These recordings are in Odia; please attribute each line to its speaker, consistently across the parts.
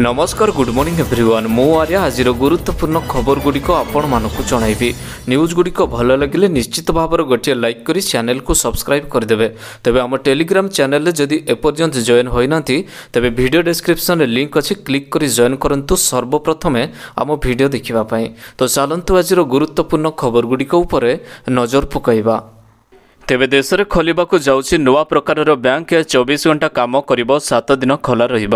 Speaker 1: ନମସ୍କାର ଗୁଡ୍ ମର୍ଣ୍ଣିଂ ଏଭ୍ରିୱାନ୍ ମୁଁ ଆର୍ଯ୍ୟ ଆଜିର ଗୁରୁତ୍ୱପୂର୍ଣ୍ଣ ଖବରଗୁଡ଼ିକ ଆପଣମାନଙ୍କୁ ଜଣାଇବି ନ୍ୟୁଜ୍ଗୁଡ଼ିକ ଭଲ ଲାଗିଲେ ନିଶ୍ଚିତ ଭାବରେ ଗୋଟିଏ ଲାଇକ୍ କରି ଚ୍ୟାନେଲ୍କୁ ସବସ୍କ୍ରାଇବ୍ କରିଦେବେ ତେବେ ଆମ ଟେଲିଗ୍ରାମ୍ ଚ୍ୟାନେଲ୍ରେ ଯଦି ଏପର୍ଯ୍ୟନ୍ତ ଜଏନ୍ ହୋଇନାହାନ୍ତି ତେବେ ଭିଡ଼ିଓ ଡେସ୍କ୍ରିପ୍ସନ୍ରେ ଲିଙ୍କ୍ ଅଛି କ୍ଲିକ୍ କରି ଜଏନ୍ କରନ୍ତୁ ସର୍ବପ୍ରଥମେ ଆମ ଭିଡ଼ିଓ ଦେଖିବା ପାଇଁ ତ ଚାଲନ୍ତୁ ଆଜିର ଗୁରୁତ୍ୱପୂର୍ଣ୍ଣ ଖବରଗୁଡ଼ିକ ଉପରେ ନଜର ପକାଇବା ତେବେ ଦେଶରେ ଖୋଲିବାକୁ ଯାଉଛି ନୂଆ ପ୍ରକାରର ବ୍ୟାଙ୍କ ଚବିଶ ଘଣ୍ଟା କାମ କରିବ ସାତ ଦିନ ଖୋଲା ରହିବ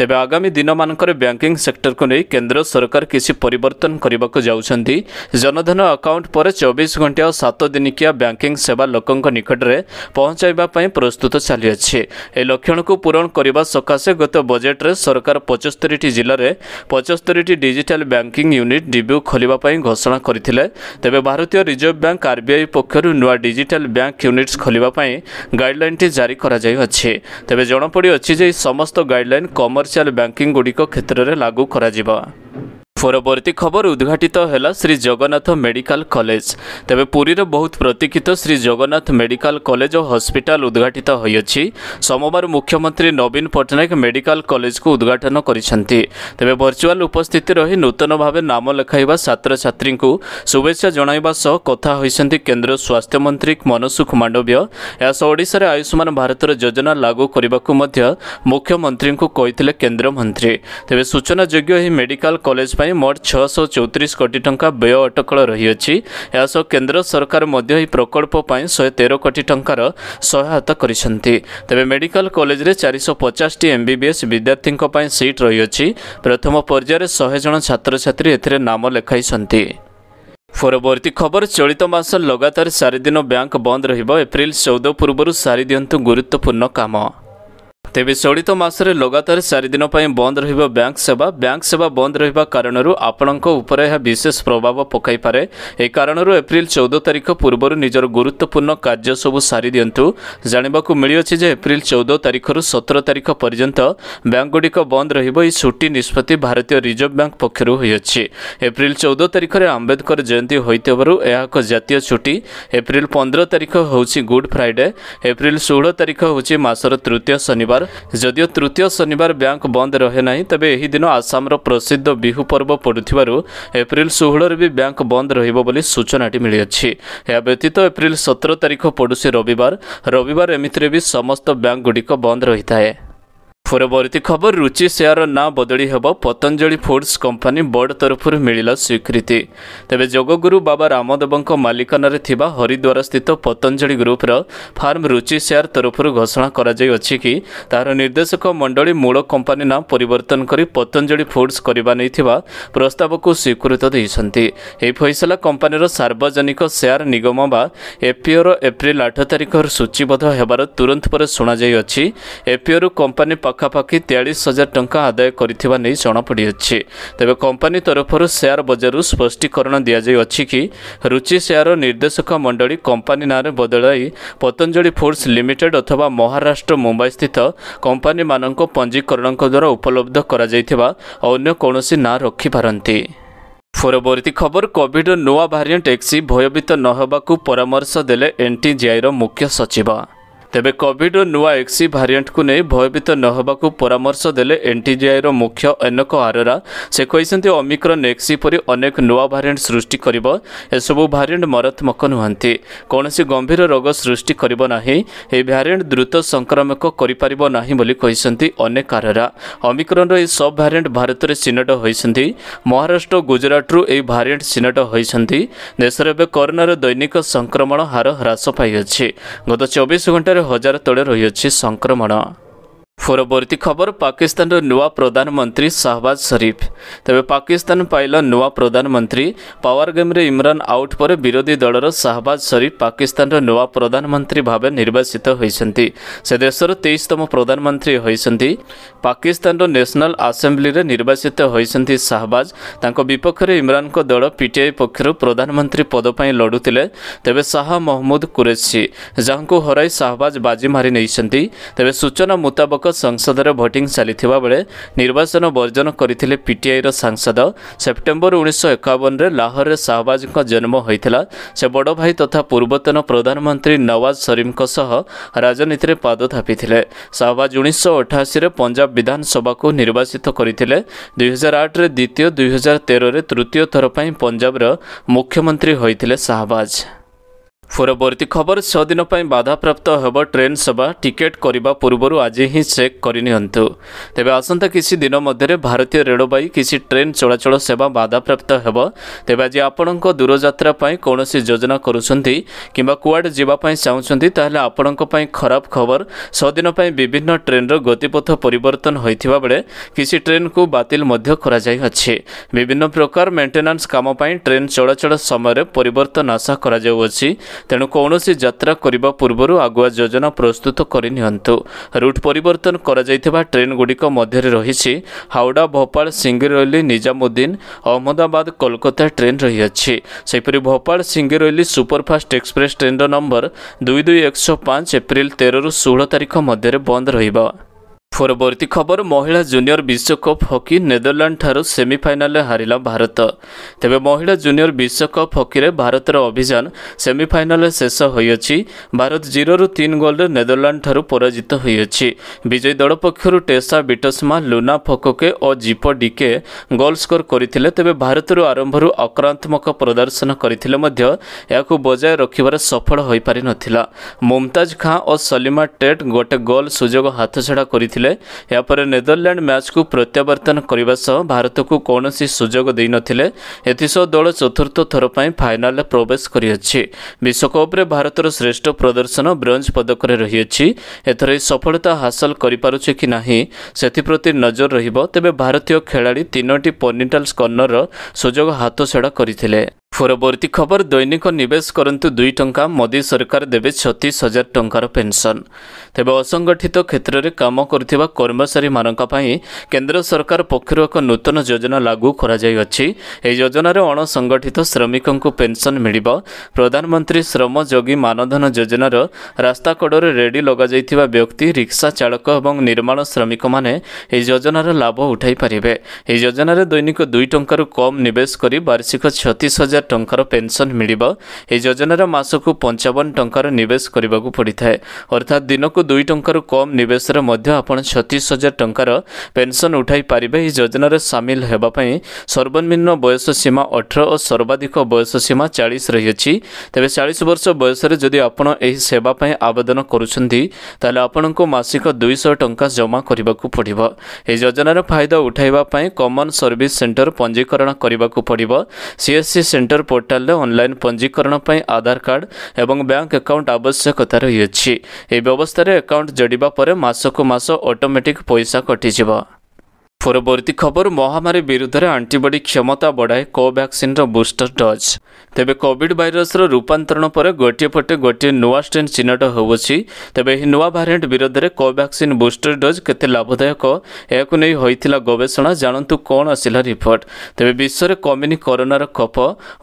Speaker 1: ତେବେ ଆଗାମୀ ଦିନମାନଙ୍କରେ ବ୍ୟାଙ୍କିଂ ସେକ୍ଟରକୁ ନେଇ କେନ୍ଦ୍ର ସରକାର କିଛି ପରିବର୍ତ୍ତନ କରିବାକୁ ଯାଉଛନ୍ତି ଜନଧନ ଆକାଉଣ୍ଟ ପରେ ଚବିଶ ଘଣ୍ଟିଆ ଓ ସାତ ଦିନିକିଆ ବ୍ୟାଙ୍କିଂ ସେବା ଲୋକଙ୍କ ନିକଟରେ ପହଞ୍ଚାଇବା ପାଇଁ ପ୍ରସ୍ତୁତ ଚାଲିଅଛି ଏହି ଲକ୍ଷଣକୁ ପୂରଣ କରିବା ସକାଶେ ଗତ ବଜେଟ୍ରେ ସରକାର ପଞ୍ଚସ୍ତରୀଟି ଜିଲ୍ଲାରେ ପଞ୍ଚସ୍ତରୀଟି ଡିଜିଟାଲ ବ୍ୟାଙ୍କିଂ ୟୁନିଟ୍ ଡିବିୟୁ ଖୋଲିବା ପାଇଁ ଘୋଷଣା କରିଥିଲେ ତେବେ ଭାରତୀୟ ରିଜର୍ଭ ବ୍ୟାଙ୍କ ଆର୍ବିଆଇ ପକ୍ଷରୁ ନୂଆ ଡିଜିଟାଲ ବ୍ୟାଙ୍କ ୟୁନିଟ୍ସ ଖୋଲିବା ପାଇଁ ଗାଇଡଲାଇନଟି ଜାରି କରାଯାଇଅଛି ତେବେ ଜଣାପଡ଼ିଅଛି ଯେ ଏହି ସମସ୍ତ ଗାଇଡଲାଇନ କମର୍ସିଆଲ୍ ବ୍ୟାଙ୍କିଂଗୁଡ଼ିକ କ୍ଷେତ୍ରରେ ଲାଗୁ କରାଯିବ পরবর্তী খবর উদ্ঘাটিত হল শ্রী জগন্নাথ মেডিকাল কলেজ তবে পুরীর বহু প্রতীক্ষিত শ্রী জগন্নাথ মেডিকাল কলেজ ও হসপিটাল উদ্ঘাটিত হয়েছি সোমবার মুখ্যমন্ত্রী নবীন পট্টনাক মেডিকাল কলেজকে উদ্ঘাটন করেছেন তবে ভর্চুয়াল উপস্থিত রয়ে নূতন ভাবে নাম লেখাইবা ছাত্রছাত্রী শুভেচ্ছা জনাইবা সহ কথা হয়েছেন কেন্দ্র স্বাস্থ্যমন্ত্রী মনসুখ মান্ডব্য এসহ ওড়শার আয়ুষ্মান ভারতের যোজনা লাগু করা মুখ্যমন্ত্রী কেন্দ্রমন্ত্রী তবে সূচনাযোগ্য এই মেডিকাল কলেজ পাই ପାଇଁ ମୋଟ ଛଅଶହ ଚଉତିରିଶ କୋଟି ଟଙ୍କା ବ୍ୟୟ ଅଟକଳ ରହିଅଛି ଏହା ସହ କେନ୍ଦ୍ର ସରକାର ମଧ୍ୟ ଏହି ପ୍ରକଳ୍ପ ପାଇଁ ଶହେ ତେର କୋଟି ଟଙ୍କାର ସହାୟତା କରିଛନ୍ତି ତେବେ ମେଡିକାଲ କଲେଜରେ ଚାରିଶହ ପଚାଶଟି ଏମ୍ ବି ବି ଏସ୍ ବିଦ୍ୟାର୍ଥୀଙ୍କ ପାଇଁ ସିଟ୍ ରହିଅଛି ପ୍ରଥମ ପର୍ଯ୍ୟାୟରେ ଶହେ ଜଣ ଛାତ୍ରଛାତ୍ରୀ ଏଥିରେ ନାମ ଲେଖାଇଛନ୍ତି ପରବର୍ତ୍ତୀ ଖବର ଚଳିତ ମାସ ଲଗାତାର ଚାରିଦିନ ବ୍ୟାଙ୍କ ବନ୍ଦ ରହିବ ଏପ୍ରିଲ ଚଉଦ ପୂର୍ବରୁ ସାରିଦିଅନ୍ତୁ ଗୁରୁତ୍ୱପୂର୍ଣ୍ଣ କାମ ତେବେ ଚଳିତ ମାସରେ ଲଗାତାର ଚାରିଦିନ ପାଇଁ ବନ୍ଦ ରହିବ ବ୍ୟାଙ୍କ ସେବା ବ୍ୟାଙ୍କ ସେବା ବନ୍ଦ ରହିବା କାରଣରୁ ଆପଣଙ୍କ ଉପରେ ଏହା ବିଶେଷ ପ୍ରଭାବ ପକାଇପାରେ ଏ କାରଣରୁ ଏପ୍ରିଲ ଚଉଦ ତାରିଖ ପୂର୍ବରୁ ନିଜର ଗୁରୁତ୍ୱପୂର୍ଣ୍ଣ କାର୍ଯ୍ୟ ସବୁ ସାରିଦିଅନ୍ତୁ ଜାଣିବାକୁ ମିଳିଅଛି ଯେ ଏପ୍ରିଲ ଚଉଦ ତାରିଖରୁ ସତର ତାରିଖ ପର୍ଯ୍ୟନ୍ତ ବ୍ୟାଙ୍କଗୁଡ଼ିକ ବନ୍ଦ ରହିବ ଏହି ଛୁଟି ନିଷ୍ପତ୍ତି ଭାରତୀୟ ରିଜର୍ଭ ବ୍ୟାଙ୍କ ପକ୍ଷରୁ ହୋଇଅଛି ଏପ୍ରିଲ ଚଉଦ ତାରିଖରେ ଆମ୍ବେଦକର ଜୟନ୍ତୀ ହୋଇଥିବାରୁ ଏହା ଏକ ଜାତୀୟ ଛୁଟି ଏପ୍ରିଲ ପନ୍ଦର ତାରିଖ ହେଉଛି ଗୁଡ୍ ଫ୍ରାଇଡେ ଏପ୍ରିଲ ଷୋହଳ ତାରିଖ ହେଉଛି ମାସର ତୃତୀୟ ଶନିବାର ଶନିବାର ଯଦିଓ ତୃତୀୟ ଶନିବାର ବ୍ୟାଙ୍କ ବନ୍ଦ ରହେ ନାହିଁ ତେବେ ଏହି ଦିନ ଆସାମର ପ୍ରସିଦ୍ଧ ବିହୁ ପର୍ବ ପଡ଼ୁଥିବାରୁ ଏପ୍ରିଲ ଷୋହଳରେ ବି ବ୍ୟାଙ୍କ ବନ୍ଦ ରହିବ ବୋଲି ସୂଚନାଟି ମିଳିଅଛି ଏହା ବ୍ୟତୀତ ଏପ୍ରିଲ ସତର ତାରିଖ ପଡ଼ୁଛି ରବିବାର ରବିବାର ଏମିତିରେ ବି ସମସ୍ତ ବ୍ୟାଙ୍କଗୁଡ଼ିକ ବନ୍ଦ ରହିଥାଏ ପରବର୍ତ୍ତୀ ଖବର ରୁଚି ସେୟାର ନାଁ ବଦଳି ହେବ ପତଞ୍ଜଳି ଫୁଡ୍ସ କମ୍ପାନୀ ବୋର୍ଡ ତରଫରୁ ମିଳିଲା ସ୍ୱୀକୃତି ତେବେ ଯୋଗଗୁରୁ ବାବା ରାମଦେବଙ୍କ ମାଲିକାନାରେ ଥିବା ହରିଦ୍ୱାରସ୍ଥିତ ପତଞ୍ଜଳି ଗ୍ରୁପ୍ର ଫାର୍ମ ରୁଚି ସେୟାର ତରଫରୁ ଘୋଷଣା କରାଯାଇଅଛି କି ତାହାର ନିର୍ଦ୍ଦେଶକ ମଣ୍ଡଳୀ ମୂଳ କମ୍ପାନୀ ନାଁ ପରିବର୍ତ୍ତନ କରି ପତଞ୍ଜଳି ଫୁଡ୍ସ କରିବା ନେଇଥିବା ପ୍ରସ୍ତାବକୁ ସ୍ୱୀକୃତ ଦେଇଛନ୍ତି ଏହି ଫଇସଲା କମ୍ପାନୀର ସାର୍ବଜନିକ ସେୟାର ନିଗମ ବା ଏପିଓର ଏପ୍ରିଲ୍ ଆଠ ତାରିଖରୁ ସୂଚୀବଦ୍ଧ ହେବାର ତୁରନ୍ତ ପରେ ଶୁଣାଯାଇଅଛି ଏପିଓରୁ କମ୍ପାନୀ ପାଖ ପାଖାପାଖି ତେୟାଳିଶ ହଜାର ଟଙ୍କା ଆଦାୟ କରିଥିବା ନେଇ ଜଣାପଡ଼ିଅଛି ତେବେ କମ୍ପାନୀ ତରଫରୁ ସେୟାର ବଜାରରୁ ସ୍ପଷ୍ଟୀକରଣ ଦିଆଯାଇଅଛି କି ରୁଚି ସେୟାର ନିର୍ଦ୍ଦେଶକ ମଣ୍ଡଳୀ କମ୍ପାନୀ ନାଁରେ ବଦଳାଇ ପତଞ୍ଜଳି ଫୁଡ୍ସ ଲିମିଟେଡ୍ ଅଥବା ମହାରାଷ୍ଟ୍ର ମୁମ୍ବାଇ ସ୍ଥିତ କମ୍ପାନୀମାନଙ୍କ ପଞ୍ଜୀକରଣଙ୍କ ଦ୍ୱାରା ଉପଲବ୍ଧ କରାଯାଇଥିବା ଅନ୍ୟ କୌଣସି ନାଁ ରଖିପାରନ୍ତି ପରବର୍ତ୍ତୀ ଖବର କୋଭିଡ୍ର ନୂଆ ଭାରିଏଣ୍ଟ ଏକ୍ସି ଭୟଭୀତ ନ ହେବାକୁ ପରାମର୍ଶ ଦେଲେ ଏନ୍ଟିଜିଆଇର ମୁଖ୍ୟ ସଚିବ ତେବେ କୋଭିଡ୍ର ନୂଆ ଏକ୍ସି ଭାରିଏଣ୍ଟକୁ ନେଇ ଭୟଭୀତ ନ ହେବାକୁ ପରାମର୍ଶ ଦେଲେ ଏନ୍ଟିଜିଆଇର ମୁଖ୍ୟ ଅନକ ଆରୋରା ସେ କହିଛନ୍ତି ଅମିକ୍ରନ୍ ଏକ୍ସି ପରି ଅନେକ ନୂଆ ଭାରିଏଣ୍ଟ ସୃଷ୍ଟି କରିବ ଏସବୁ ଭାରିଏଣ୍ଟ ମରତ୍ମକ ନୁହନ୍ତି କୌଣସି ଗମ୍ଭୀର ରୋଗ ସୃଷ୍ଟି କରିବ ନାହିଁ ଏହି ଭାରିଏଣ୍ଟ ଦ୍ରୁତ ସଂକ୍ରାମକ କରିପାରିବ ନାହିଁ ବୋଲି କହିଛନ୍ତି ଅନେକ ଆରୋରା ଅମିକ୍ରନ୍ର ଏହି ସବ୍ ଭାରିଏଣ୍ଟ ଭାରତରେ ଚିହ୍ନଟ ହୋଇଛନ୍ତି ମହାରାଷ୍ଟ୍ର ଓ ଗୁଜରାଟରୁ ଏହି ଭାରିଏଣ୍ଟ ଚିହ୍ନଟ ହୋଇଛନ୍ତି ଦେଶରେ ଏବେ କରୋନାର ଦୈନିକ ସଂକ୍ରମଣ ହାର ହ୍ରାସ ପାଇଅଛି ଗତ ଚବିଶ ଘଣ୍ଟାରେ ହଜାର ତଳେ ରହିଅଛି ସଂକ୍ରମଣ পরবর্তী খবর পাকিস্তানর নূয়া প্রধানমন্ত্রী শাহবাজ শরীফ তবে পাকিস্তান পাইল নূয়া প্রধানমন্ত্রী পাওয়ার গেমরে ইমরান আউট পরে বিরোধী দলর শাহবাজ শরীফ পাকিস্তানর নূয়া প্রধানমন্ত্রী ভাবে নির্বাচিত হয়েছেন সে দেশর তেইশতম প্রধানমন্ত্রী হয়েছেন পাকিস্তানর ন্যাশনাল আসেম্বলিরে নির্বাচিত হয়েছেন শাহবাজ তাঁক বিপক্ষে ইমরানক দল পিটিআই পক্ষর প্রধানমন্ত্রী পদ পাই লড়ুলে তবে শাহ মহম্মদ কুরেশি যাহু হরাই শাহবাজ বাজি মারি নেই তবে সূচনা মুতাবক ସଂସଦରେ ଭୋଟିଂ ଚାଲିଥିବା ବେଳେ ନିର୍ବାଚନ ବର୍ଜନ କରିଥିଲେ ପିଟିଆଇର ସାଂସଦ ସେପ୍ଟେମ୍ବର ଉଣେଇଶହ ଏକାବନରେ ଲାହୋରରେ ଶାହବାଜଙ୍କ ଜନ୍ମ ହୋଇଥିଲା ସେ ବଡ଼ ଭାଇ ତଥା ପୂର୍ବତନ ପ୍ରଧାନମନ୍ତ୍ରୀ ନୱାଜ ସରିମ୍ଙ୍କ ସହ ରାଜନୀତିରେ ପାଦ ଥାପିଥିଲେ ଶାହବାଜ ଉଣେଇଶହ ଅଠାଅଶୀରେ ପଞ୍ଜାବ ବିଧାନସଭାକୁ ନିର୍ବାଚିତ କରିଥିଲେ ଦୁଇହଜାର ଆଠରେ ଦ୍ୱିତୀୟ ଦୁଇହଜାର ତେରରେ ତୃତୀୟ ଥର ପାଇଁ ପଞ୍ଜାବର ମୁଖ୍ୟମନ୍ତ୍ରୀ ହୋଇଥିଲେ ଶାହବାଜ পরবর্তী খবর ছদিন পাই বাধাপ্রাপ্ত হব ট্রেন সেবা ଟିକେଟ୍ କରିବା ପୂର୍ବରୁ ଆଜି ହିଁ ଚେକ୍ କରିନିଅନ୍ତୁ ତେବେ ଆସନ୍ତା କିଛି ଦିନ ମଧ୍ୟରେ ଭାରତୀୟ ରେଳବାଇ କିଛି ଟ୍ରେନ୍ ଚଳାଚଳ ସେବା ବାଧାପ୍ରାପ୍ତ ହେବ ତେବେ ଆଜି ଆପଣଙ୍କ ଦୂରଯାତ୍ରା ପାଇଁ କୌଣସି ଯୋଜନା କରୁଛନ୍ତି କିମ୍ବା କୁଆଡ଼େ ଯିବା ପାଇଁ ଚାହୁଁଛନ୍ତି ତାହେଲେ ଆପଣଙ୍କ ପାଇଁ ଖରାପ ଖବର ଛଅଦିନ ପାଇଁ ବିଭିନ୍ନ ଟ୍ରେନ୍ର ଗତିପଥ ପରିବର୍ତ୍ତନ ହୋଇଥିବା ବେଳେ କିଛି ଟ୍ରେନ୍କୁ ବାତିଲ ମଧ୍ୟ କରାଯାଇଅଛି ବିଭିନ୍ନ ପ୍ରକାର ମେଣ୍ଟେନାନ୍ସ କାମ ପାଇଁ ଟ୍ରେନ୍ ଚଳାଚଳ ସମୟରେ ପରିବର୍ତ୍ତନ ଆଶା କରାଯାଉଅଛି ତେଣୁ କୌଣସି ଯାତ୍ରା କରିବା ପୂର୍ବରୁ ଆଗୁଆ ଯୋଜନା ପ୍ରସ୍ତୁତ କରି ନିଅନ୍ତୁ ରୁଟ୍ ପରିବର୍ତ୍ତନ କରାଯାଇଥିବା ଟ୍ରେନ୍ଗୁଡ଼ିକ ମଧ୍ୟରେ ରହିଛି ହାଓଡ଼ା ଭୋପାଳ ସିଙ୍ଗିରୋଲି ନିଜାମୁଦ୍ଦିନ ଅହମ୍ମଦାବାଦ କୋଲକାତା ଟ୍ରେନ୍ ରହିଅଛି ସେହିପରି ଭୋପାଳ ସିଙ୍ଗିରୋଲି ସୁପରଫାଷ୍ଟ ଏକ୍ସପ୍ରେସ୍ ଟ୍ରେନ୍ର ନମ୍ବର ଦୁଇ ଦୁଇ ଏକଶହ ପାଞ୍ଚ ଏପ୍ରିଲ ତେରରୁ ଷୋହଳ ତାରିଖ ମଧ୍ୟରେ ବନ୍ଦ ରହିବ ପରବର୍ତ୍ତୀ ଖବର ମହିଳା ଜୁନିୟର ବିଶ୍ୱକପ୍ ହକି ନେଦରଲ୍ୟାଣ୍ଡଠାରୁ ସେମିଫାଇନାଲ୍ରେ ହାରିଲା ଭାରତ ତେବେ ମହିଳା ଜୁନିୟର ବିଶ୍ୱକପ୍ ହକିରେ ଭାରତର ଅଭିଯାନ ସେମିଫାଇନାଲ୍ରେ ଶେଷ ହୋଇଅଛି ଭାରତ ଜିରୋରୁ ତିନି ଗୋଲ୍ରେ ନେଦରଲ୍ୟାଣ୍ଡଠାରୁ ପରାଜିତ ହୋଇଅଛି ବିଜୟୀ ଦଳ ପକ୍ଷରୁ ଟେସା ବିଟସ୍ମା ଲୁନା ଫକୋକେ ଓ ଜିପ ଡିକେ ଗୋଲ୍ ସ୍କୋର କରିଥିଲେ ତେବେ ଭାରତରୁ ଆରମ୍ଭରୁ ଆକ୍ରାନ୍ତମକ ପ୍ରଦର୍ଶନ କରିଥିଲେ ମଧ୍ୟ ଏହାକୁ ବଜାୟ ରଖିବାରେ ସଫଳ ହୋଇପାରିନଥିଲା ମୁମତାଜ ଖାଁ ଓ ସଲିମା ଟେଟ୍ ଗୋଟେ ଗୋଲ୍ ସୁଯୋଗ ହାତଛଡ଼ା କରିଥିଲେ ଦେଇଥିଲେ ଏହାପରେ ନେଦରଲ୍ୟାଣ୍ଡ ମ୍ୟାଚ୍କୁ ପ୍ରତ୍ୟାବର୍ତ୍ତନ କରିବା ସହ ଭାରତକୁ କୌଣସି ସୁଯୋଗ ଦେଇନଥିଲେ ଏଥିସହ ଦଳ ଚତୁର୍ଥ ଥର ପାଇଁ ଫାଇନାଲ୍ରେ ପ୍ରବେଶ କରିଅଛି ବିଶ୍ୱକପ୍ରେ ଭାରତର ଶ୍ରେଷ୍ଠ ପ୍ରଦର୍ଶନ ବ୍ରୋଞ୍ଜ ପଦକରେ ରହିଅଛି ଏଥିରେ ସଫଳତା ହାସଲ କରିପାରୁଛି କି ନାହିଁ ସେଥିପ୍ରତି ନଜର ରହିବ ତେବେ ଭାରତୀୟ ଖେଳାଳି ତିନୋଟି ପର୍ଣ୍ଣିଟାଲ୍ସ କର୍ଣ୍ଣରର ସୁଯୋଗ ହାତଛଡ଼ା କରିଥିଲେ পরবর্তী খবর দৈনিক নিবেশ করন্তু দুই টঙ্কা মোদি সরকার দেবে ছতিশ হাজার টঙ্কার পেনশন তেবে অসংগঠিত ক্ষেত্রে কাম করুথিবা কর্মচারী মানুষ কেন্দ্র সরকার পক্ষর এক নূতন যোজনা লাগু করাযাইଅଛି এই যোজনার অণসংগঠিত শ্রমিকঙ্কু পেনশন মিলিব প্রধানমন্ত্রী শ্রমযোগী মানধন যোজনার রাস্তাকড়রে রেডি লগাযাইଥିବା ব্যক্তি রিক্সা চালক এবং নির্মাণ শ্রমিক মানে এই যোজনার লাভ উঠাই পারে এই যোজনার দৈনিক দুই টঙ্কার কম নিবেশ করে বার্ষিক ছতিশ হাজার ହଜାର ଟଙ୍କାର ପେନ୍ସନ୍ ମିଳିବ ଏହି ଯୋଜନାର ମାସକୁ ପଞ୍ଚାବନ ଟଙ୍କାର ନିବେଶ କରିବାକୁ ପଡ଼ିଥାଏ ଅର୍ଥାତ୍ ଦିନକୁ ଦୁଇ ଟଙ୍କାରୁ କମ୍ ନିବେଶରେ ମଧ୍ୟ ଆପଣ ଛତିଶ ହଜାର ଟଙ୍କାର ପେନ୍ସନ୍ ଉଠାଇ ପାରିବେ ଏହି ଯୋଜନାରେ ସାମିଲ ହେବା ପାଇଁ ସର୍ବନିମ୍ନ ବୟସ ସୀମା ଅଠର ଓ ସର୍ବାଧିକ ବୟସ ସୀମା ଚାଳିଶ ରହିଅଛି ତେବେ ଚାଳିଶ ବର୍ଷ ବୟସରେ ଯଦି ଆପଣ ଏହି ସେବା ପାଇଁ ଆବେଦନ କରୁଛନ୍ତି ତାହେଲେ ଆପଣଙ୍କୁ ମାସିକ ଦୁଇଶହ ଟଙ୍କା ଜମା କରିବାକୁ ପଡ଼ିବ ଏହି ଯୋଜନାର ଫାଇଦା ଉଠାଇବା ପାଇଁ କମନ୍ ସର୍ଭିସ୍ ସେଣ୍ଟର ପଞ୍ଜୀକରଣ କରିବାକୁ ପଡ଼ିବ ସିଏସ୍ସି ସେଣ୍ଟର ଭୋଟର ପୋର୍ଟାଲରେ ଅନ୍ଲାଇନ୍ ପଞ୍ଜୀକରଣ ପାଇଁ ଆଧାର କାର୍ଡ ଏବଂ ବ୍ୟାଙ୍କ ଆକାଉଣ୍ଟ ଆବଶ୍ୟକତା ରହିଅଛି ଏହି ବ୍ୟବସ୍ଥାରେ ଆକାଉଣ୍ଟ ଯୋଡ଼ିବା ପରେ ମାସକୁ ମାସ ଅଟୋମେଟିକ୍ ପଇସା କଟିଯିବ ପରବର୍ତ୍ତୀ ଖବର ମହାମାରୀ ବିରୁଦ୍ଧରେ ଆଣ୍ଟିବଡି କ୍ଷମତା ବଢ଼ାଏ କୋଭ୍ୟାକ୍ସିନ୍ର ବୁଷ୍ଟର ଡୋଜ୍ ତେବେ କୋଭିଡ୍ ଭାଇରସ୍ର ରୂପାନ୍ତରଣ ପରେ ଗୋଟିଏ ପଟେ ଗୋଟିଏ ନୂଆ ଷ୍ଟ୍ରେନ୍ ଚିହ୍ନଟ ହେଉଅଛି ତେବେ ଏହି ନୂଆ ଭାରିଏଣ୍ଟ ବିରୋଧରେ କୋଭ୍ୟାକ୍ସିନ୍ ବୁଷ୍ଟର ଡୋଜ୍ କେତେ ଲାଭଦାୟକ ଏହାକୁ ନେଇ ହୋଇଥିଲା ଗବେଷଣା ଜାଣନ୍ତୁ କ'ଣ ଆସିଲା ରିପୋର୍ଟ ତେବେ ବିଶ୍ୱରେ କମିନି କରୋନାର କପ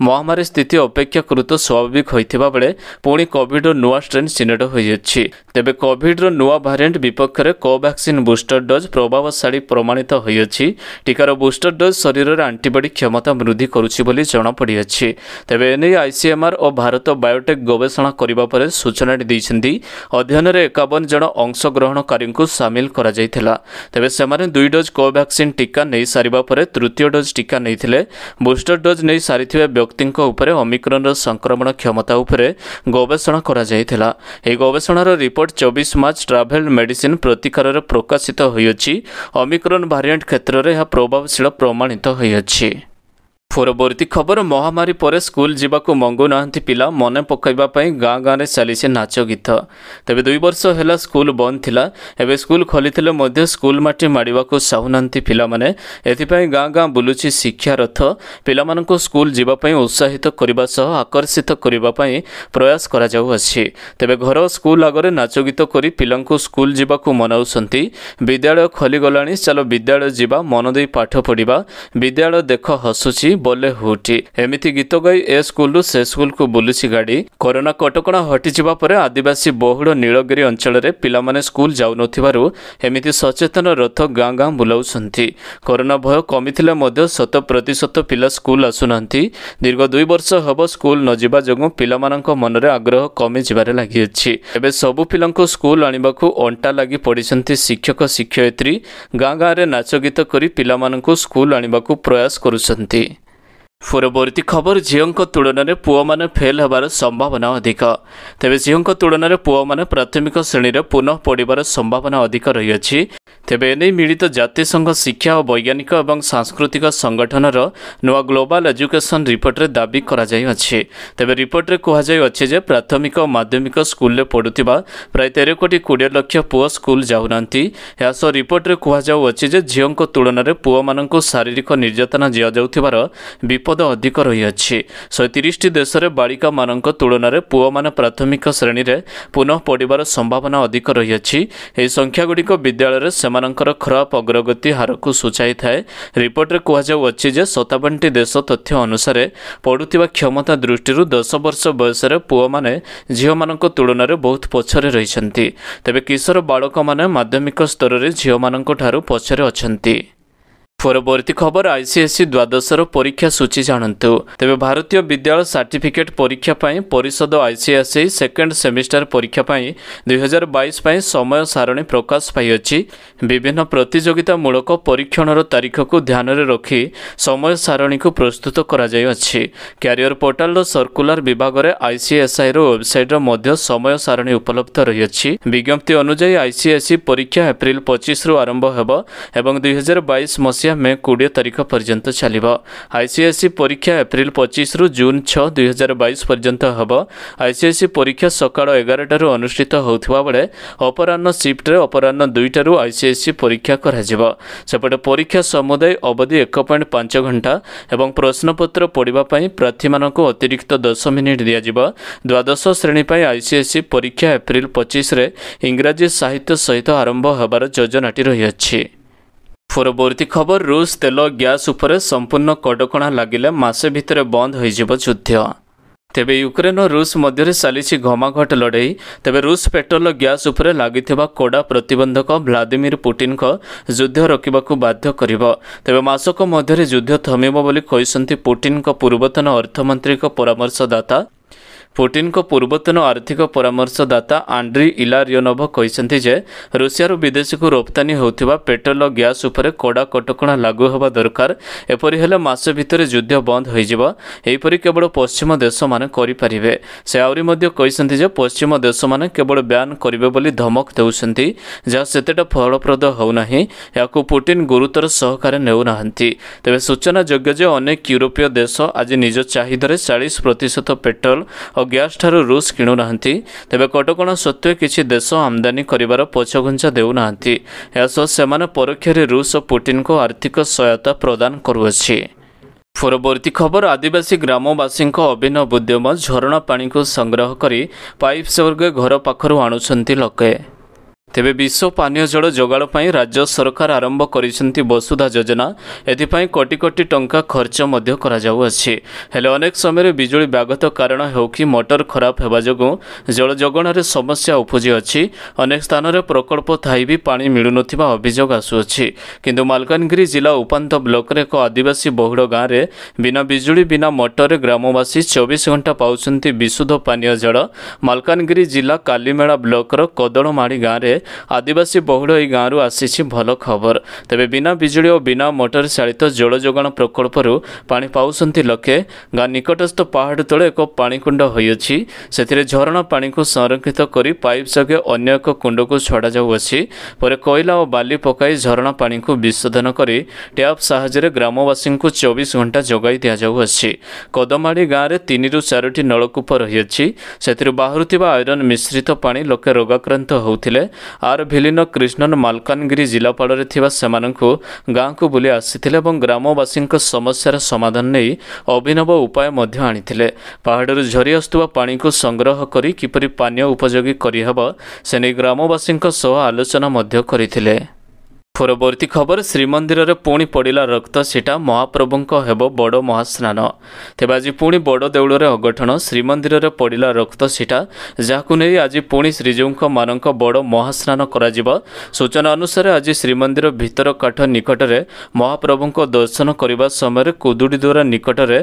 Speaker 1: ମହାମାରୀ ସ୍ଥିତି ଅପେକ୍ଷାକୃତ ସ୍ୱାଭାବିକ ହୋଇଥିବା ବେଳେ ପୁଣି କୋଭିଡ୍ର ନୂଆ ଷ୍ଟ୍ରେନ୍ ଚିହ୍ନଟ ହୋଇଅଛି ତେବେ କୋଭିଡ୍ର ନୂଆ ଭାରିଏଣ୍ଟ ବିପକ୍ଷରେ କୋଭାକ୍ସିନ୍ ବୁଷ୍ଟର ଡୋଜ୍ ପ୍ରଭାବଶାଳୀ ପ୍ରମାଣିତ ହୋଇଅଛି ଟିକାର ବୁଷ୍ଟର ଡୋଜ୍ ଶରୀରରେ ଆଣ୍ଟିବଡି କ୍ଷମତା ବୃଦ୍ଧି କରୁଛି ବୋଲି ଜଣାପଡ଼ିଅଛି ତେବେ ଏ ନେଇ ଆଇସିଏମ୍ଆର୍ ଓ ଭାରତ ବାୟୋଟେକ୍ ଗବେଷଣା କରିବା ପରେ ସୂଚନା ଦେଇଛନ୍ତି ଅଧ୍ୟୟନରେ ଏକାବନ ଜଣ ଅଂଶଗ୍ରହଣକାରୀଙ୍କୁ ସାମିଲ କରାଯାଇଥିଲା ତେବେ ସେମାନେ ଦୁଇ ଡୋଜ୍ କୋଭାକ୍ସିନ୍ ଟିକା ନେଇସାରିବା ପରେ ତୃତୀୟ ଡୋଜ୍ ଟିକା ନେଇଥିଲେ ବୁଷ୍ଟର ଡୋଜ୍ ନେଇ ସାରିଥିବା ବ୍ୟକ୍ତିଙ୍କ ଉପରେ ଅମିକ୍ରନ୍ର ସଂକ୍ରମଣ କ୍ଷମତା ଉପରେ ଗବେଷଣା କରାଯାଇଥିଲା ଏହି ଗବେଷଣାର ରିପୋର୍ଟ ରିପୋର୍ଟ ଚବିଶ ମାର୍ଚ୍ଚ ଟ୍ରାଭେଲ୍ ମେଡିସିନ୍ ପ୍ରତିକାରରେ ପ୍ରକାଶିତ ହୋଇଅଛି ଅମିକ୍ରନ୍ ଭାରିଏଣ୍ଟ କ୍ଷେତ୍ରରେ ଏହା ପ୍ରଭାବଶୀଳ ପ୍ରମାଣିତ ହୋଇଅଛି ପରବର୍ତ୍ତୀ ଖବର ମହାମାରୀ ପରେ ସ୍କୁଲ ଯିବାକୁ ମଙ୍ଗୁନାହାନ୍ତି ପିଲା ମନେ ପକାଇବା ପାଇଁ ଗାଁ ଗାଁରେ ଚାଲିଛି ନାଚ ଗୀତ ତେବେ ଦୁଇ ବର୍ଷ ହେଲା ସ୍କୁଲ ବନ୍ଦ ଥିଲା ଏବେ ସ୍କୁଲ ଖୋଲିଥିଲେ ମଧ୍ୟ ସ୍କୁଲ ମାଟି ମାଡ଼ିବାକୁ ଚାହୁଁନାହାନ୍ତି ପିଲାମାନେ ଏଥିପାଇଁ ଗାଁ ଗାଁ ବୁଲୁଛି ଶିକ୍ଷାରଥ ପିଲାମାନଙ୍କୁ ସ୍କୁଲ ଯିବା ପାଇଁ ଉତ୍ସାହିତ କରିବା ସହ ଆକର୍ଷିତ କରିବା ପାଇଁ ପ୍ରୟାସ କରାଯାଉଅଛି ତେବେ ଘର ସ୍କୁଲ ଆଗରେ ନାଚ ଗୀତ କରି ପିଲାଙ୍କୁ ସ୍କୁଲ ଯିବାକୁ ମନାଉଛନ୍ତି ବିଦ୍ୟାଳୟ ଖୋଲିଗଲାଣି ଚାଲ ବିଦ୍ୟାଳୟ ଯିବା ମନ ଦେଇ ପାଠ ପଢ଼ିବା ବିଦ୍ୟାଳୟ ଦେଖ ହସୁଛି ବୋଲେ ହୁଠି ଏମିତି ଗୀତ ଗାଇ ଏ ସ୍କୁଲରୁ ସେ ସ୍କୁଲକୁ ବୁଲୁଛି ଗାଡ଼ି କରୋନା କଟକଣା ହଟିଯିବା ପରେ ଆଦିବାସୀ ବହୁଳ ନୀଳଗିରି ଅଞ୍ଚଳରେ ପିଲାମାନେ ସ୍କୁଲ ଯାଉନଥିବାରୁ ଏମିତି ସଚେତନ ରଥ ଗାଁ ଗାଁ ବୁଲାଉଛନ୍ତି କରୋନା ଭୟ କମିଥିଲେ ମଧ୍ୟ ଶତ ପ୍ରତିଶତ ପିଲା ସ୍କୁଲ ଆସୁନାହାନ୍ତି ଦୀର୍ଘ ଦୁଇ ବର୍ଷ ହେବ ସ୍କୁଲ ନଯିବା ଯୋଗୁଁ ପିଲାମାନଙ୍କ ମନରେ ଆଗ୍ରହ କମିଯିବାରେ ଲାଗିଅଛି ଏବେ ସବୁ ପିଲାଙ୍କୁ ସ୍କୁଲ ଆଣିବାକୁ ଅଣ୍ଟା ଲାଗି ପଡ଼ିଛନ୍ତି ଶିକ୍ଷକ ଶିକ୍ଷୟିତ୍ରୀ ଗାଁ ଗାଁରେ ନାଚ ଗୀତ କରି ପିଲାମାନଙ୍କୁ ସ୍କୁଲ ଆଣିବାକୁ ପ୍ରୟାସ କରୁଛନ୍ତି ପୂର୍ବବର୍ତ୍ତୀ ଖବର ଝିଅଙ୍କ ତୁଳନାରେ ପୁଅମାନେ ଫେଲ୍ ହେବାର ସମ୍ଭାବନା ଅଧିକ ତେବେ ଝିଅଙ୍କ ତୁଳନାରେ ପୁଅମାନେ ପ୍ରାଥମିକ ଶ୍ରେଣୀରେ ପୁନଃ ପଡ଼ିବାର ସମ୍ଭାବନା ଅଧିକ ରହିଅଛି ତେବେ ଏନେଇ ମିଳିତ ଜାତିସଂଘ ଶିକ୍ଷା ଓ ବୈଜ୍ଞାନିକ ଏବଂ ସାଂସ୍କୃତିକ ସଂଗଠନର ନୂଆ ଗ୍ଲୋବାଲ୍ ଏଜୁକେସନ୍ ରିପୋର୍ଟରେ ଦାବି କରାଯାଇଅଛି ତେବେ ରିପୋର୍ଟରେ କୁହାଯାଇଅଛି ଯେ ପ୍ରାଥମିକ ଓ ମାଧ୍ୟମିକ ସ୍କୁଲରେ ପଢ଼ୁଥିବା ପ୍ରାୟ ତେର କୋଟି କୋଡ଼ିଏ ଲକ୍ଷ ପୁଅ ସ୍କୁଲ୍ ଯାଉନାହାନ୍ତି ଏହା ସହ ରିପୋର୍ଟରେ କୁହାଯାଉଅଛି ଯେ ଝିଅଙ୍କ ତୁଳନାରେ ପୁଅମାନଙ୍କୁ ଶାରୀରିକ ନିର୍ଯାତନା ଦିଆଯାଉଥିବାର ବିପଦ ପଦ ଅଧିକ ରହିଅଛି ଶହେ ତିରିଶଟି ଦେଶରେ ବାଳିକାମାନଙ୍କ ତୁଳନାରେ ପୁଅମାନେ ପ୍ରାଥମିକ ଶ୍ରେଣୀରେ ପୁନଃ ପଡ଼ିବାର ସମ୍ଭାବନା ଅଧିକ ରହିଅଛି ଏହି ସଂଖ୍ୟାଗୁଡ଼ିକ ବିଦ୍ୟାଳୟରେ ସେମାନଙ୍କର ଖରାପ ଅଗ୍ରଗତି ହାରକୁ ସୂଚାଇଥାଏ ରିପୋର୍ଟରେ କୁହାଯାଉଅଛି ଯେ ସତାବନଟି ଦେଶ ତଥ୍ୟ ଅନୁସାରେ ପଡ଼ୁଥିବା କ୍ଷମତା ଦୃଷ୍ଟିରୁ ଦଶ ବର୍ଷ ବୟସରେ ପୁଅମାନେ ଝିଅମାନଙ୍କ ତୁଳନାରେ ବହୁତ ପଛରେ ରହିଛନ୍ତି ତେବେ କିଶୋର ବାଳକମାନେ ମାଧ୍ୟମିକ ସ୍ତରରେ ଝିଅମାନଙ୍କଠାରୁ ପଛରେ ଅଛନ୍ତି পরবর্তী খবর আইসিএসসি দ্বাদশর পরীক্ষা সূচি জাণতু তবে ভারতীয় বিদ্যালয় সার্টিফিকেট পরীক্ষা পাই পরিষদ আইসিএসসি সেকেন্ড সেমিস্টার পরীক্ষা পাই দুইহাজার বাইশ পাই সময় সারণী প্রকাশ পাইছি বিভিন্ন প্রতিযোগিতামূলক পরীক্ষণর তারিখକୁ ଧ୍ୟାନରେ ରଖି ସମୟ ସାରଣୀକୁ ପ୍ରସ୍ତୁତ କରାଯାଇଅଛି କ୍ୟାରିୟର ପୋର୍ଟାଲର ସର୍କୁଲାର ବିଭାଗରେ ଆଇସିଏସ୍ଆଇର ୱେବସାଇଟ୍ର ମଧ୍ୟ ସମୟ ସାରଣୀ ଉପଲବ୍ଧ ରହିଅଛି ବିଜ୍ଞପ୍ତି ଅନୁଯାୟୀ ଆଇସିଏସ୍ଇ ପରୀକ୍ଷା ଏପ୍ରିଲ ପଚିଶରୁ ଆରମ୍ଭ ହେବ ଏବଂ ଦୁଇହଜାର ବାଇଶ ମସିହା ଆସିଆ ମେ କୋଡ଼ିଏ ତାରିଖ ପର୍ଯ୍ୟନ୍ତ ଚାଲିବ ଆଇସିଏସ୍ଇ ପରୀକ୍ଷା ଏପ୍ରିଲ୍ ପଚିଶରୁ ଜୁନ୍ ଛଅ ଦୁଇହଜାର ବାଇଶ ପର୍ଯ୍ୟନ୍ତ ହେବ ଆଇସିଏସ୍ଇ ପରୀକ୍ଷା ସକାଳ ଏଗାରଟାରୁ ଅନୁଷ୍ଠିତ ହେଉଥିବା ବେଳେ ଅପରାହ୍ନ ସିଫ୍ଟରେ ଅପରାହ୍ନ ଦୁଇଟାରୁ ଆଇସିଏସ୍ଇ ପରୀକ୍ଷା କରାଯିବ ସେପଟେ ପରୀକ୍ଷା ସମୁଦାୟ ଅବଧି ଏକ ପଏଣ୍ଟ ପାଞ୍ଚ ଘଣ୍ଟା ଏବଂ ପ୍ରଶ୍ନପତ୍ର ପଡ଼ିବା ପାଇଁ ପ୍ରାର୍ଥୀମାନଙ୍କୁ ଅତିରିକ୍ତ ଦଶ ମିନିଟ୍ ଦିଆଯିବ ଦ୍ୱାଦଶ ଶ୍ରେଣୀ ପାଇଁ ଆଇସିଏସ୍ଇ ପରୀକ୍ଷା ଏପ୍ରିଲ୍ ପଚିଶରେ ଇଂରାଜୀ ସାହିତ୍ୟ ସହିତ ଆରମ୍ଭ ହେବାର ଯୋଜନାଟି ରହିଅଛି ପରବର୍ତ୍ତୀ ଖବର ରୁଷ ତେଲ ଗ୍ୟାସ୍ ଉପରେ ସମ୍ପୂର୍ଣ୍ଣ କଟକଣା ଲାଗିଲେ ମାସେ ଭିତରେ ବନ୍ଦ ହୋଇଯିବ ଯୁଦ୍ଧ ତେବେ ୟୁକ୍ରେନ୍ ଓ ରୁଷ ମଧ୍ୟରେ ଚାଲିଛି ଘମାଘଟ ଲଢ଼େଇ ତେବେ ରୁଷ ପେଟ୍ରୋଲ ଓ ଗ୍ୟାସ ଉପରେ ଲାଗିଥିବା କଡ଼ା ପ୍ରତିବନ୍ଧକ ଭ୍ଲାଦିମିର ପୁଟିନ୍ଙ୍କ ଯୁଦ୍ଧ ରୋକିବାକୁ ବାଧ୍ୟ କରିବ ତେବେ ମାସକ ମଧ୍ୟରେ ଯୁଦ୍ଧ ଥମିବ ବୋଲି କହିଛନ୍ତି ପୁଟିନ୍ଙ୍କ ପୂର୍ବତନ ଅର୍ଥମନ୍ତ୍ରୀଙ୍କ ପରାମର୍ଶଦାତା ପୁଟିନ୍ଙ୍କ ପୂର୍ବତନ ଆର୍ଥିକ ପରାମର୍ଶଦାତା ଆଣ୍ଡ୍ରି ଇଲାରିଓନୋଭ କହିଛନ୍ତି ଯେ ରୁଷିଆରୁ ବିଦେଶକୁ ରପ୍ତାନୀ ହେଉଥିବା ପେଟ୍ରୋଲ ଓ ଗ୍ୟାସ୍ ଉପରେ କଡ଼ା କଟକଣା ଲାଗୁ ହେବା ଦରକାର ଏପରି ହେଲେ ମାସ ଭିତରେ ଯୁଦ୍ଧ ବନ୍ଦ ହୋଇଯିବ ଏହିପରି କେବଳ ପଶ୍ଚିମ ଦେଶମାନେ କରିପାରିବେ ସେ ଆହୁରି ମଧ୍ୟ କହିଛନ୍ତି ଯେ ପଶ୍ଚିମ ଦେଶମାନେ କେବଳ ବ୍ୟାନ୍ କରିବେ ବୋଲି ଧମକ ଦେଉଛନ୍ତି ଯାହା ସେତେଟା ଫଳପ୍ରଦ ହେଉନାହିଁ ଏହାକୁ ପୁଟିନ୍ ଗୁରୁତର ସହକାରେ ନେଉନାହାନ୍ତି ତେବେ ସୂଚନାଯୋଗ୍ୟ ଯେ ଅନେକ ୟୁରୋପୀୟ ଦେଶ ଆଜି ନିଜ ଚାହିଦାରେ ଚାଳିଶ ପ୍ରତିଶତ ପେଟ୍ରୋଲ ଓ ଗ୍ୟାସ୍ଠାରୁ ରୁଷ୍ କିଣୁନାହାନ୍ତି ତେବେ କଟକଣା ସତ୍ତ୍ୱେ କିଛି ଦେଶ ଆମଦାନୀ କରିବାର ପଛଘୁଞ୍ଚା ଦେଉନାହାନ୍ତି ଏହାସହ ସେମାନେ ପରୋକ୍ଷରେ ରୁଷ୍ ଓ ପୁଟିନ୍ଙ୍କୁ ଆର୍ଥିକ ସହାୟତା ପ୍ରଦାନ କରୁଅଛି ପରବର୍ତ୍ତୀ ଖବର ଆଦିବାସୀ ଗ୍ରାମବାସୀଙ୍କ ଅଭିନବ ଉଦ୍ୟମ ଝରଣା ପାଣିକୁ ସଂଗ୍ରହ କରି ପାଇପ୍ ସ୍ୱର୍ଗ ଘର ପାଖରୁ ଆଣୁଛନ୍ତି ଲୋକେ ତେବେ ବିଶ୍ୱ ପାନୀୟ ଜଳ ଯୋଗାଣ ପାଇଁ ରାଜ୍ୟ ସରକାର ଆରମ୍ଭ କରିଛନ୍ତି ବସୁଧା ଯୋଜନା ଏଥିପାଇଁ କୋଟି କୋଟି ଟଙ୍କା ଖର୍ଚ୍ଚ ମଧ୍ୟ କରାଯାଉଅଛି ହେଲେ ଅନେକ ସମୟରେ ବିଜୁଳି ବ୍ୟାଘତ କାରଣ ହେଉ କି ମଟର ଖରାପ ହେବା ଯୋଗୁଁ ଜଳ ଯୋଗାଣରେ ସମସ୍ୟା ଉପୁଜିଅଛି ଅନେକ ସ୍ଥାନରେ ପ୍ରକଳ୍ପ ଥାଇ ବି ପାଣି ମିଳୁନଥିବା ଅଭିଯୋଗ ଆସୁଅଛି କିନ୍ତୁ ମାଲକାନଗିରି ଜିଲ୍ଲା ଉପାନ୍ତ ବ୍ଲକରେ ଏକ ଆଦିବାସୀ ବହୁଳ ଗାଁରେ ବିନା ବିଜୁଳି ବିନା ମଟରରେ ଗ୍ରାମବାସୀ ଚବିଶ ଘଣ୍ଟା ପାଉଛନ୍ତି ବିଶୁଦ୍ଧ ପାନୀୟ ଜଳ ମାଲକାନଗିରି ଜିଲ୍ଲା କାଲିମେଳା ବ୍ଲକର କଦଳମାଳି ଗାଁରେ ଆଦିବାସୀ ବହୁଳ ଏହି ଗାଁରୁ ଆସିଛି ଭଲ ଖବର ତେବେ ବିନା ବିଜୁଳି ଓ ବିନା ମୋଟର ଚାଳିତ ଜଳ ଯୋଗାଣ ପ୍ରକଳ୍ପରୁ ପାଣି ପାଉଛନ୍ତି ଲୋକେ ଗାଁ ନିକଟସ୍ଥ ପାହାଡ଼ ତଳେ ଏକ ପାଣିକୁଣ୍ଡ ହୋଇଅଛି ସେଥିରେ ଝରଣା ପାଣିକୁ ସଂରକ୍ଷିତ କରି ପାଇପ୍ ଯୋଗେ ଅନ୍ୟ ଏକ କୁଣ୍ଡକୁ ଛଡ଼ାଯାଉଅଛି ପରେ କୋଇଲା ଓ ବାଲି ପକାଇ ଝରଣା ପାଣିକୁ ବିଶୋଧନ କରି ଟ୍ୟାପ୍ ସାହାଯ୍ୟରେ ଗ୍ରାମବାସୀଙ୍କୁ ଚବିଶ ଘଣ୍ଟା ଯୋଗାଇ ଦିଆଯାଉଅଛି କଦମାଡ଼ି ଗାଁରେ ତିନିରୁ ଚାରୋଟି ନଳକୂପ ରହିଅଛି ସେଥିରୁ ବାହାରୁଥିବା ଆଇରନ୍ ମିଶ୍ରିତ ପାଣି ଲୋକେ ରୋଗାକ୍ରାନ୍ତ ହେଉଥିଲେ ଆର୍ ଭିଲିନ କ୍ରିଷ୍ଣନ ମାଲକାନଗିରି ଜିଲ୍ଲାପାଳରେ ଥିବା ସେମାନଙ୍କୁ ଗାଁକୁ ବୁଲି ଆସିଥିଲେ ଏବଂ ଗ୍ରାମବାସୀଙ୍କ ସମସ୍ୟାର ସମାଧାନ ନେଇ ଅଭିନବ ଉପାୟ ମଧ୍ୟ ଆଣିଥିଲେ ପାହାଡ଼ରୁ ଝରି ଆସୁଥିବା ପାଣିକୁ ସଂଗ୍ରହ କରି କିପରି ପାନୀୟ ଉପଯୋଗୀ କରିହେବ ସେ ନେଇ ଗ୍ରାମବାସୀଙ୍କ ସହ ଆଲୋଚନା ମଧ୍ୟ କରିଥିଲେ ପରବର୍ତ୍ତୀ ଖବର ଶ୍ରୀମନ୍ଦିରରେ ପୁଣି ପଡ଼ିଲା ରକ୍ତ ସେଟା ମହାପ୍ରଭୁଙ୍କ ହେବ ବଡ଼ ମହାସ୍ନାନ ତେବେ ଆଜି ପୁଣି ବଡ଼ ଦେଉଳରେ ଅଘଟଣ ଶ୍ରୀମନ୍ଦିରରେ ପଡ଼ିଲା ରକ୍ତ ସେଟା ଯାହାକୁ ନେଇ ଆଜି ପୁଣି ଶ୍ରୀଜୀଉଙ୍କ ମାନଙ୍କ ବଡ଼ ମହାସ୍ନାନ କରାଯିବ ସୂଚନା ଅନୁସାରେ ଆଜି ଶ୍ରୀମନ୍ଦିର ଭିତର କାଠ ନିକଟରେ ମହାପ୍ରଭୁଙ୍କ ଦର୍ଶନ କରିବା ସମୟରେ କୁଦୁଡ଼ି ଦ୍ୱାରା ନିକଟରେ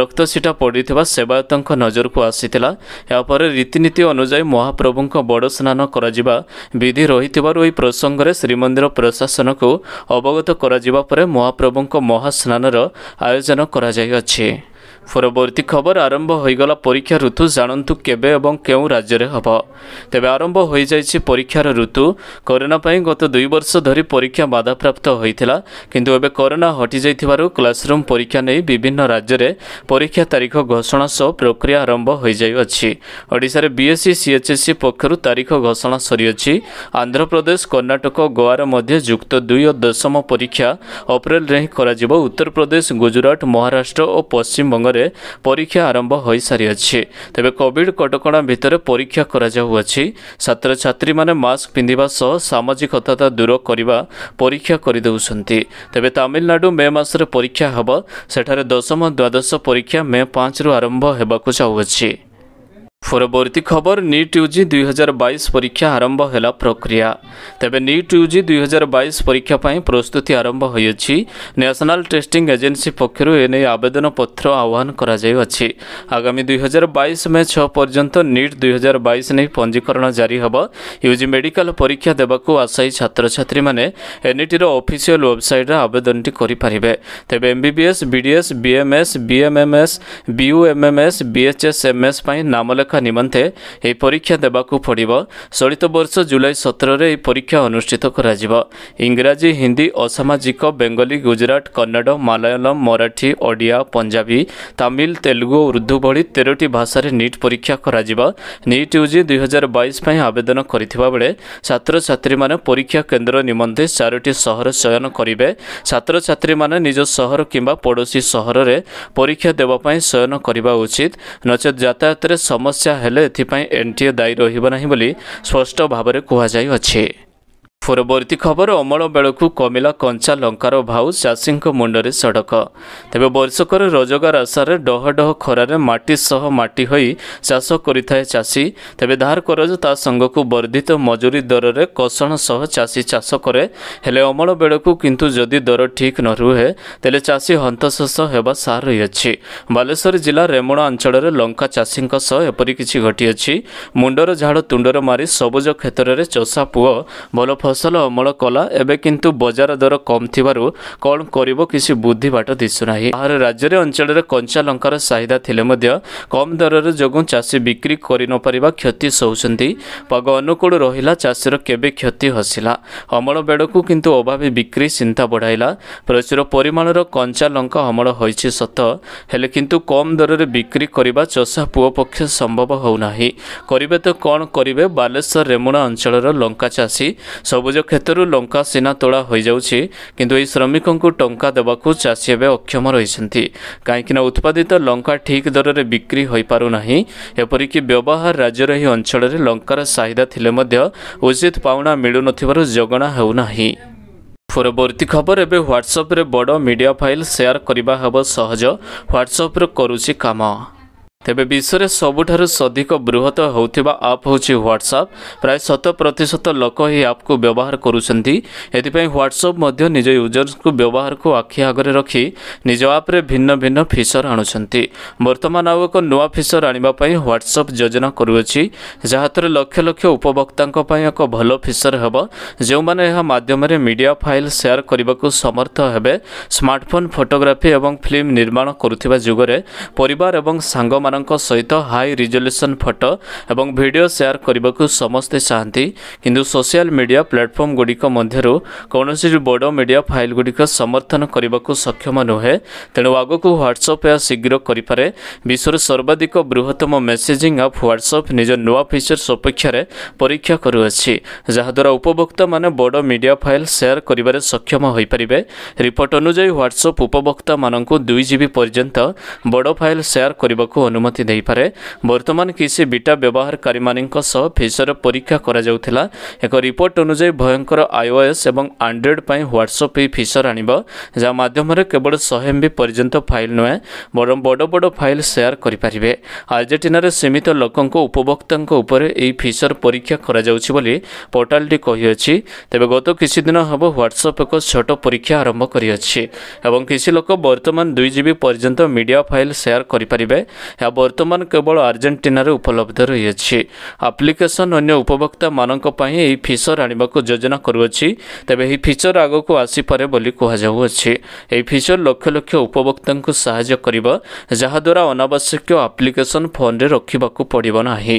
Speaker 1: ରକ୍ତ ସେଟା ପଡ଼ିଥିବା ସେବାୟତଙ୍କ ନଜରକୁ ଆସିଥିଲା ଏହାପରେ ରୀତିନୀତି ଅନୁଯାୟୀ ମହାପ୍ରଭୁଙ୍କ ବଡ଼ ସ୍ନାନ କରାଯିବା ବିଧି ରହିଥିବାରୁ ଏହି ପ୍ରସଙ୍ଗରେ ଶ୍ରୀମନ୍ଦିର ପ୍ରଶାସନ ଦର୍ଶନକୁ ଅବଗତ କରାଯିବା ପରେ ମହାପ୍ରଭୁଙ୍କ ମହାସ୍ନାନର ଆୟୋଜନ କରାଯାଇଅଛି ପରବର୍ତ୍ତୀ ଖବର ଆରମ୍ଭ ହୋଇଗଲା ପରୀକ୍ଷା ଋତୁ ଜାଣନ୍ତୁ କେବେ ଏବଂ କେଉଁ ରାଜ୍ୟରେ ହେବ ତେବେ ଆରମ୍ଭ ହୋଇଯାଇଛି ପରୀକ୍ଷାର ଋତୁ କରୋନା ପାଇଁ ଗତ ଦୁଇ ବର୍ଷ ଧରି ପରୀକ୍ଷା ବାଧାପ୍ରାପ୍ତ ହୋଇଥିଲା କିନ୍ତୁ ଏବେ କରୋନା ହଟିଯାଇଥିବାରୁ କ୍ଲାସରୁମ୍ ପରୀକ୍ଷା ନେଇ ବିଭିନ୍ନ ରାଜ୍ୟରେ ପରୀକ୍ଷା ତାରିଖ ଘୋଷଣା ସହ ପ୍ରକ୍ରିୟା ଆରମ୍ଭ ହୋଇଯାଇଅଛି ଓଡ଼ିଶାରେ ବିଏସ୍ସି ସିଏଚ୍ଏସ୍ସି ପକ୍ଷରୁ ତାରିଖ ଘୋଷଣା ସରିଅଛି ଆନ୍ଧ୍ରପ୍ରଦେଶ କର୍ଣ୍ଣାଟକ ଗୋଆର ମଧ୍ୟ ଯୁକ୍ତ ଦୁଇ ଓ ଦଶମ ପରୀକ୍ଷା ଅପ୍ରେଲରେ ହିଁ କରାଯିବ ଉତ୍ତରପ୍ରଦେଶ ଗୁଜୁରାଟ ମହାରାଷ୍ଟ୍ର ଓ ପଶ୍ଚିମବଙ୍ଗ ଢଙ୍ଗରେ ପରୀକ୍ଷା ଆରମ୍ଭ ହୋଇସାରିଅଛି ତେବେ କୋଭିଡ୍ କଟକଣା ଭିତରେ ପରୀକ୍ଷା କରାଯାଉଅଛି ଛାତ୍ରଛାତ୍ରୀମାନେ ମାସ୍କ ପିନ୍ଧିବା ସହ ସାମାଜିକତା ଦୂର କରିବା ପରୀକ୍ଷା କରିଦେଉଛନ୍ତି ତେବେ ତାମିଲନାଡୁ ମେ ମାସରେ ପରୀକ୍ଷା ହେବ ସେଠାରେ ଦଶମ ଦ୍ୱାଦଶ ପରୀକ୍ଷା ମେ ପାଞ୍ଚରୁ ଆରମ୍ଭ ହେବାକୁ ଯାଉଅଛି পরবর্তী খবর নিট ইউজি দুই পরীক্ষা আরম্ভ হেলা প্রক্রিয়া তবে নিট ইউজি দুই পরীক্ষা পাই প্রস্তুতি আরম্ভ হয়েছি ন্যাশনাল টেস্টিং এজেন্সি পক্ষর এনে আবেদনপত্র আহ্বান করা যাই আগামী দুই হাজার বাইশ মে ছ পর্যন্ত নিট দুই হাজার বাইশ নেই পঞ্জীকরণ জারি হব ইউজি মেডিকাল পরীক্ষা দেওয়া আশায়ী ছাত্রছাত্রী মানে এনইটির অফিসিয়াল ওয়েবসাইটে আবেদনটি করিপারিবে তবে MBBS BDS BMS BMMS BUMMS BHSMS পাই নামলেখ ପରୀକ୍ଷାର୍ଥୀମାନଙ୍କ ନିମନ୍ତେ ଏହି ପରୀକ୍ଷା ଦେବାକୁ ପଡ଼ିବ ଚଳିତ ବର୍ଷ ଜୁଲାଇ ସତରରେ ଏହି ପରୀକ୍ଷା ଅନୁଷ୍ଠିତ କରାଯିବ ଇଂରାଜୀ ହିନ୍ଦୀ ଅସାମାଜିକ ବେଙ୍ଗଲୀ ଗୁଜରାଟ କନ୍ନଡ଼ ମାଲୟାଲମ ମରାଠୀ ଓଡ଼ିଆ ପଞ୍ଜାବୀ ତାମିଲ ତେଲୁଗୁ ଓ ଉର୍ଦ୍ଦୁ ଭଳି ତେରଟି ଭାଷାରେ ନିଟ୍ ପରୀକ୍ଷା କରାଯିବ ନିଟ୍ ୟୁଜି ଦୁଇହଜାର ବାଇଶ ପାଇଁ ଆବେଦନ କରିଥିବା ବେଳେ ଛାତ୍ରଛାତ୍ରୀମାନେ ପରୀକ୍ଷା କେନ୍ଦ୍ର ନିମନ୍ତେ ଚାରୋଟି ସହର ଚୟନ କରିବେ ଛାତ୍ରଛାତ୍ରୀମାନେ ନିଜ ସହର କିମ୍ବା ପଡ଼ୋଶୀ ସହରରେ ପରୀକ୍ଷା ଦେବା ପାଇଁ ଚୟନ କରିବା ଉଚିତ ନଚେତ ଯାତାୟାତରେ ସମସ୍ତ ସମସ୍ୟା ହେଲେ ଏଥିପାଇଁ ଏନ୍ଟିଏ ଦାୟୀ ରହିବ ନାହିଁ ବୋଲି ସ୍ପଷ୍ଟ ଭାବରେ କୁହାଯାଇଅଛି ପରବର୍ତ୍ତୀ ଖବର ଅମଳ ବେଳକୁ କମିଲା କଞ୍ଚା ଲଙ୍କାର ଭାଉ ଚାଷୀଙ୍କ ମୁଣ୍ଡରେ ସଡ଼କ ତେବେ ବର୍ଷକରେ ରୋଜଗାର ଆଶାରେ ଡହ ଡହ ଖରାରେ ମାଟି ସହ ମାଟି ହୋଇ ଚାଷ କରିଥାଏ ଚାଷୀ ତେବେ ଧାର କରଜ ତା ସାଙ୍ଗକୁ ବର୍ଦ୍ଧିତ ମଜୁରୀ ଦରରେ କଷଣ ସହ ଚାଷୀ ଚାଷ କରେ ହେଲେ ଅମଳ ବେଳକୁ କିନ୍ତୁ ଯଦି ଦର ଠିକ୍ ନ ରୁହେ ତେବେ ଚାଷୀ ହନ୍ତଶେଷ ହେବା ସାର ରହିଅଛି ବାଲେଶ୍ୱର ଜିଲ୍ଲା ରେମଣା ଅଞ୍ଚଳରେ ଲଙ୍କା ଚାଷୀଙ୍କ ସହ ଏପରି କିଛି ଘଟିଅଛି ମୁଣ୍ଡର ଝାଡ଼ ତୁଣ୍ଡର ମାରି ସବୁଜ କ୍ଷେତ୍ରରେ ଚଷା ପୁଅ ଭଲ ଫସଲ ଅମଳ କଲା ଏବେ କିନ୍ତୁ ବଜାର ଦର କମ୍ ଥିବାରୁ କ'ଣ କରିବ କିଛି ବୁଦ୍ଧି ବାଟ ଦିଶୁନାହିଁ ବାହାର ରାଜ୍ୟରେ ଅଞ୍ଚଳରେ କଞ୍ଚା ଲଙ୍କାର ଚାହିଦା ଥିଲେ ମଧ୍ୟ କମ୍ ଦରର ଯୋଗୁଁ ଚାଷୀ ବିକ୍ରି କରିନପାରିବା କ୍ଷତି ସହୁଛନ୍ତି ପାଗ ଅନୁକୂଳ ରହିଲା ଚାଷୀର କେବେ କ୍ଷତି ହସିଲା ଅମଳ ବେଳକୁ କିନ୍ତୁ ଅଭାବୀ ବିକ୍ରି ଚିନ୍ତା ବଢ଼ାଇଲା ପ୍ରଚୁର ପରିମାଣର କଞ୍ଚା ଲଙ୍କା ଅମଳ ହୋଇଛି ସତ ହେଲେ କିନ୍ତୁ କମ୍ ଦରରେ ବିକ୍ରି କରିବା ଚଷା ପୁଅ ପକ୍ଷେ ସମ୍ଭବ ହେଉନାହିଁ କରିବେ ତ କ'ଣ କରିବେ ବାଲେଶ୍ୱର ରେମୁଣା ଅଞ୍ଚଳର ଲଙ୍କା ଚାଷୀ ସବୁଜ କ୍ଷେତରୁ ଲଙ୍କା ସିନା ତୋଳା ହୋଇଯାଉଛି କିନ୍ତୁ ଏହି ଶ୍ରମିକଙ୍କୁ ଟଙ୍କା ଦେବାକୁ ଚାଷୀ ଏବେ ଅକ୍ଷମ ରହିଛନ୍ତି କାହିଁକିନା ଉତ୍ପାଦିତ ଲଙ୍କା ଠିକ୍ ଦରରେ ବିକ୍ରି ହୋଇପାରୁନାହିଁ ଏପରିକି ବ୍ୟବହାର ରାଜ୍ୟର ଏହି ଅଞ୍ଚଳରେ ଲଙ୍କାର ଚାହିଦା ଥିଲେ ମଧ୍ୟ ଉଚିତ ପାଉଣା ମିଳୁନଥିବାରୁ ଜଗଣା ହେଉନାହିଁ ପରବର୍ତ୍ତୀ ଖବର ଏବେ ହ୍ୱାଟ୍ସଆପ୍ରେ ବଡ଼ ମିଡ଼ିଆ ଫାଇଲ୍ ସେୟାର କରିବା ହେବ ସହଜ ହ୍ୱାଟ୍ସଆପ୍ରେ କରୁଛି କାମ ତେବେ ବିଶ୍ୱରେ ସବୁଠାରୁ ସଧିକ ବୃହତ ହେଉଥିବା ଆପ୍ ହେଉଛି ହ୍ୱାଟ୍ସଆପ୍ ପ୍ରାୟ ଶତ ପ୍ରତିଶତ ଲୋକ ଏହି ଆପ୍କୁ ବ୍ୟବହାର କରୁଛନ୍ତି ଏଥିପାଇଁ ହ୍ୱାଟ୍ସଆପ୍ ମଧ୍ୟ ନିଜ ୟୁଜର୍ସଙ୍କୁ ବ୍ୟବହାରକୁ ଆଖି ଆଗରେ ରଖି ନିଜ ଆପ୍ରେ ଭିନ୍ନ ଭିନ୍ନ ଫିଚର୍ ଆଣୁଛନ୍ତି ବର୍ତ୍ତମାନ ଆଉ ଏକ ନୂଆ ଫିଚର୍ ଆଣିବା ପାଇଁ ହ୍ୱାଟ୍ସଆପ୍ ଯୋଜନା କରୁଅଛି ଯାହାଥିରେ ଲକ୍ଷ ଲକ୍ଷ ଉପଭୋକ୍ତାଙ୍କ ପାଇଁ ଏକ ଭଲ ଫିଚର୍ ହେବ ଯେଉଁମାନେ ଏହା ମାଧ୍ୟମରେ ମିଡ଼ିଆ ଫାଇଲ୍ ସେୟାର କରିବାକୁ ସମର୍ଥ ହେବେ ସ୍ମାର୍ଟଫୋନ୍ ଫଟୋଗ୍ରାଫି ଏବଂ ଫିଲ୍ମ ନିର୍ମାଣ କରୁଥିବା ଯୁଗରେ ପରିବାର ଏବଂ ସାଙ୍ଗମାନେ ଆପଣମାନଙ୍କ ସହିତ ହାଇ ରିଜଲ୍ୟୁସନ୍ ଫଟୋ ଏବଂ ଭିଡ଼ିଓ ସେୟାର କରିବାକୁ ସମସ୍ତେ ଚାହାନ୍ତି କିନ୍ତୁ ସୋସିଆଲ୍ ମିଡ଼ିଆ ପ୍ଲାଟଫର୍ମ ଗୁଡ଼ିକ ମଧ୍ୟରୁ କୌଣସି ବଡ଼ ମିଡ଼ିଆ ଫାଇଲ୍ ଗୁଡ଼ିକ ସମର୍ଥନ କରିବାକୁ ସକ୍ଷମ ନୁହେଁ ତେଣୁ ଆଗକୁ ହ୍ୱାଟ୍ସଅପ୍ ଏହା ଶୀଘ୍ର କରିପାରେ ବିଶ୍ୱର ସର୍ବାଧିକ ବୃହତ୍ତମ ମେସେଜିଂ ଆପ୍ ହ୍ୱାଟ୍ସଅପ୍ ନିଜ ନୂଆ ଫିଚର୍ ସପକ୍ଷରେ ପରୀକ୍ଷା କରୁଅଛି ଯାହାଦ୍ୱାରା ଉପଭୋକ୍ତାମାନେ ବଡ଼ ମିଡ଼ିଆ ଫାଇଲ୍ ସେୟାର କରିବାରେ ସକ୍ଷମ ହୋଇପାରିବେ ରିପୋର୍ଟ ଅନୁଯାୟୀ ହ୍ୱାଟ୍ସଅପ୍ ଉପଭୋକ୍ତାମାନଙ୍କୁ ଦୁଇ ଜି ବି ପର୍ଯ୍ୟନ୍ତ ବଡ଼ ଫାଇଲ୍ ସେୟାର କରିବାକୁ ଅନୁ ଅନୁମତି ଦେଇପାରେ ବର୍ତ୍ତମାନ କିଛି ବିଟା ବ୍ୟବହାରକାରୀମାନଙ୍କ ସହ ଫିସର ପରୀକ୍ଷା କରାଯାଉଥିଲା ଏକ ରିପୋର୍ଟ ଅନୁଯାୟୀ ଭୟଙ୍କର ଆଇଓଏସ୍ ଏବଂ ଆଣ୍ଡ୍ରଏଡ଼୍ ପାଇଁ ହ୍ୱାଟ୍ସଅପ୍ ଏହି ଫିସର ଆଣିବ ଯାହା ମାଧ୍ୟମରେ କେବଳ ଶହେ ଏମ୍ବି ପର୍ଯ୍ୟନ୍ତ ଫାଇଲ୍ ନୁହେଁ ବରଂ ବଡ଼ ବଡ଼ ଫାଇଲ୍ ସେୟାର କରିପାରିବେ ଆର୍ଜେଣ୍ଟିନାରେ ସୀମିତ ଲୋକଙ୍କ ଉପଭୋକ୍ତାଙ୍କ ଉପରେ ଏହି ଫିସର ପରୀକ୍ଷା କରାଯାଉଛି ବୋଲି ପୋର୍ଟାଲଟି କହିଅଛି ତେବେ ଗତ କିଛିଦିନ ହେବ ହ୍ୱାଟ୍ସଅପ୍ ଏକ ଛୋଟ ପରୀକ୍ଷା ଆରମ୍ଭ କରିଅଛି ଏବଂ କିଛି ଲୋକ ବର୍ତ୍ତମାନ ଦୁଇ ଜିବି ପର୍ଯ୍ୟନ୍ତ ମିଡ଼ିଆ ଫାଇଲ୍ ସେୟାର କରିପାରିବେ ଯାହା ବର୍ତ୍ତମାନ କେବଳ ଆର୍ଜେଣ୍ଟିନାରେ ଉପଲବ୍ଧ ରହିଅଛି ଆପ୍ଲିକେସନ୍ ଅନ୍ୟ ଉପଭୋକ୍ତାମାନଙ୍କ ପାଇଁ ଏହି ଫିଚର୍ ଆଣିବାକୁ ଯୋଜନା କରୁଅଛି ତେବେ ଏହି ଫିଚର୍ ଆଗକୁ ଆସିପାରେ ବୋଲି କୁହାଯାଉଅଛି ଏହି ଫିଚର୍ ଲକ୍ଷ ଲକ୍ଷ ଉପଭୋକ୍ତାଙ୍କୁ ସାହାଯ୍ୟ କରିବ ଯାହାଦ୍ୱାରା ଅନାବଶ୍ୟକୀୟ ଆପ୍ଲିକେସନ୍ ଫୋନ୍ରେ ରଖିବାକୁ ପଡ଼ିବ ନାହିଁ